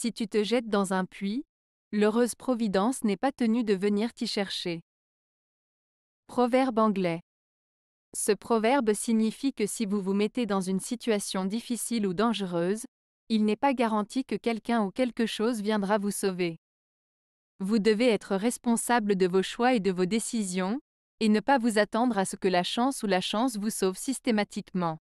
Si tu te jettes dans un puits, l'heureuse Providence n'est pas tenue de venir t'y chercher. Proverbe anglais. Ce proverbe signifie que si vous vous mettez dans une situation difficile ou dangereuse, il n'est pas garanti que quelqu'un ou quelque chose viendra vous sauver. Vous devez être responsable de vos choix et de vos décisions, et ne pas vous attendre à ce que la chance ou la chance vous sauve systématiquement.